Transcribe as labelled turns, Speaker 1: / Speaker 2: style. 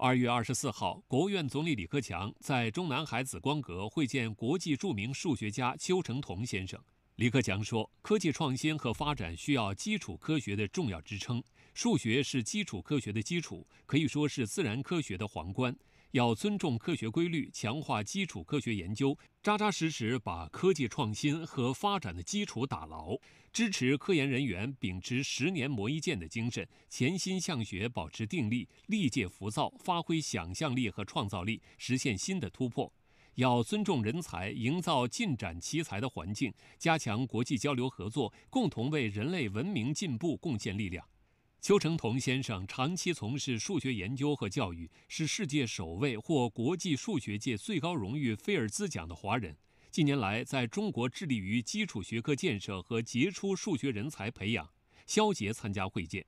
Speaker 1: 二月二十四号，国务院总理李克强在中南海紫光阁会见国际著名数学家丘成桐先生。李克强说：“科技创新和发展需要基础科学的重要支撑。”数学是基础科学的基础，可以说是自然科学的皇冠。要尊重科学规律，强化基础科学研究，扎扎实实把科技创新和发展的基础打牢。支持科研人员秉持“十年磨一剑”的精神，潜心向学，保持定力，历届浮躁，发挥想象力和创造力，实现新的突破。要尊重人才，营造进展奇才的环境，加强国际交流合作，共同为人类文明进步贡献力量。邱成桐先生长期从事数学研究和教育，是世界首位获国际数学界最高荣誉菲尔兹奖的华人。近年来，在中国致力于基础学科建设和杰出数学人才培养。肖杰参加会见。